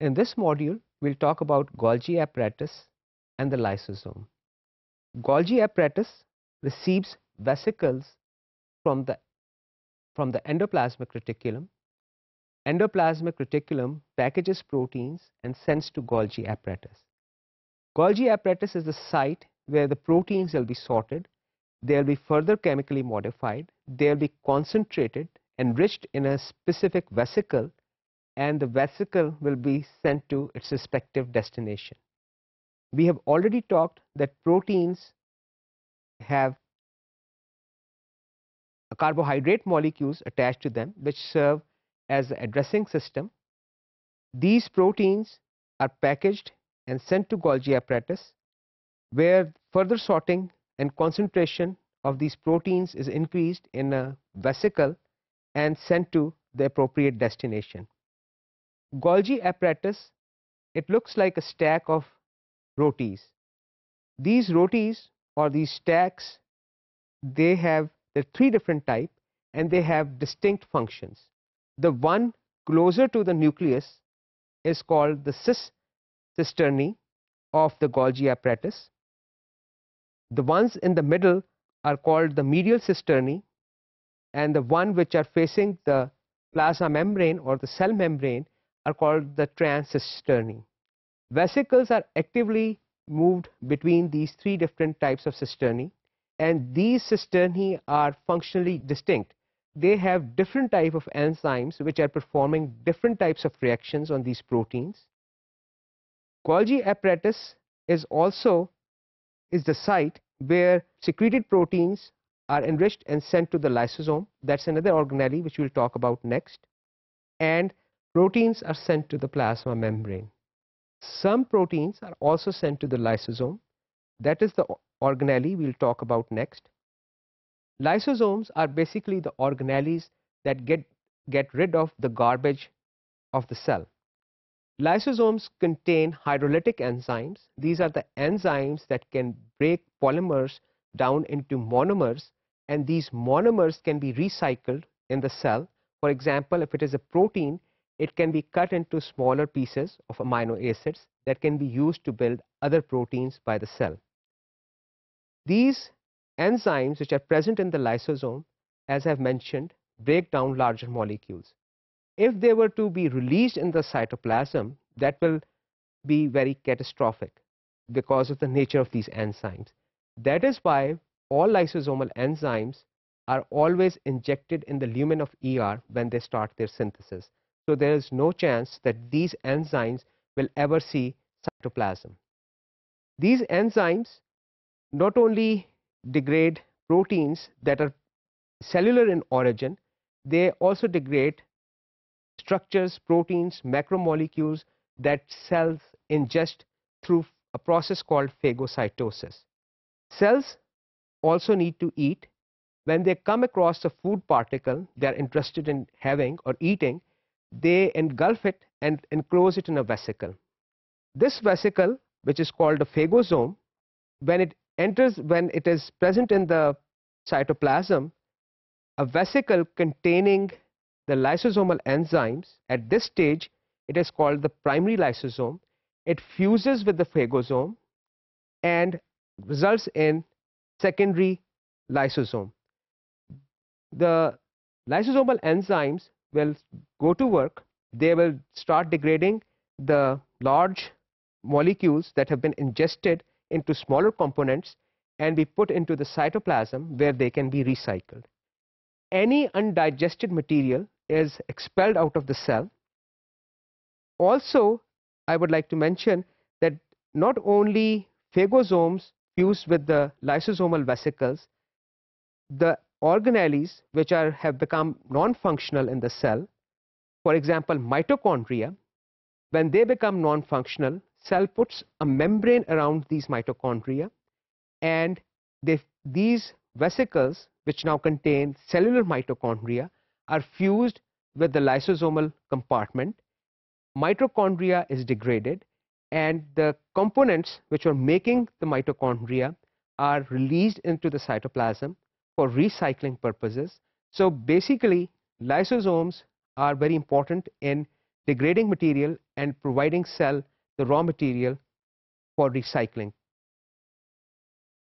In this module, we'll talk about Golgi apparatus and the lysosome. Golgi apparatus receives vesicles from the, from the endoplasmic reticulum. Endoplasmic reticulum packages proteins and sends to Golgi apparatus. Golgi apparatus is the site where the proteins will be sorted, they will be further chemically modified, they will be concentrated, enriched in a specific vesicle and the vesicle will be sent to its respective destination. We have already talked that proteins have carbohydrate molecules attached to them which serve as the addressing system. These proteins are packaged and sent to Golgi apparatus where further sorting and concentration of these proteins is increased in a vesicle and sent to the appropriate destination. Golgi apparatus, it looks like a stack of rotis. These rotis or these stacks, they have the three different type and they have distinct functions. The one closer to the nucleus is called the cis cisternae of the Golgi apparatus. The ones in the middle are called the medial cisternae and the one which are facing the plasma membrane or the cell membrane are called the transcisternae. Vesicles are actively moved between these three different types of cisternae and these cisternae are functionally distinct. They have different type of enzymes which are performing different types of reactions on these proteins. Golgi apparatus is also is the site where secreted proteins are enriched and sent to the lysosome. That's another organelle which we'll talk about next. And Proteins are sent to the plasma membrane. Some proteins are also sent to the lysosome. That is the organelle we'll talk about next. Lysosomes are basically the organelles that get, get rid of the garbage of the cell. Lysosomes contain hydrolytic enzymes. These are the enzymes that can break polymers down into monomers and these monomers can be recycled in the cell. For example, if it is a protein, it can be cut into smaller pieces of amino acids that can be used to build other proteins by the cell. These enzymes which are present in the lysosome as I have mentioned break down larger molecules. If they were to be released in the cytoplasm that will be very catastrophic because of the nature of these enzymes. That is why all lysosomal enzymes are always injected in the lumen of ER when they start their synthesis so there is no chance that these enzymes will ever see cytoplasm. These enzymes not only degrade proteins that are cellular in origin, they also degrade structures, proteins, macromolecules that cells ingest through a process called phagocytosis. Cells also need to eat. When they come across a food particle they are interested in having or eating, they engulf it and enclose it in a vesicle. This vesicle, which is called a phagosome, when it enters, when it is present in the cytoplasm, a vesicle containing the lysosomal enzymes, at this stage, it is called the primary lysosome. It fuses with the phagosome and results in secondary lysosome. The lysosomal enzymes will go to work, they will start degrading the large molecules that have been ingested into smaller components and be put into the cytoplasm where they can be recycled. Any undigested material is expelled out of the cell. Also, I would like to mention that not only phagosomes fuse with the lysosomal vesicles, the organelles which are, have become non-functional in the cell, for example mitochondria, when they become non-functional, cell puts a membrane around these mitochondria and they, these vesicles which now contain cellular mitochondria are fused with the lysosomal compartment. Mitochondria is degraded and the components which are making the mitochondria are released into the cytoplasm for recycling purposes. So basically, lysosomes are very important in degrading material and providing cell the raw material for recycling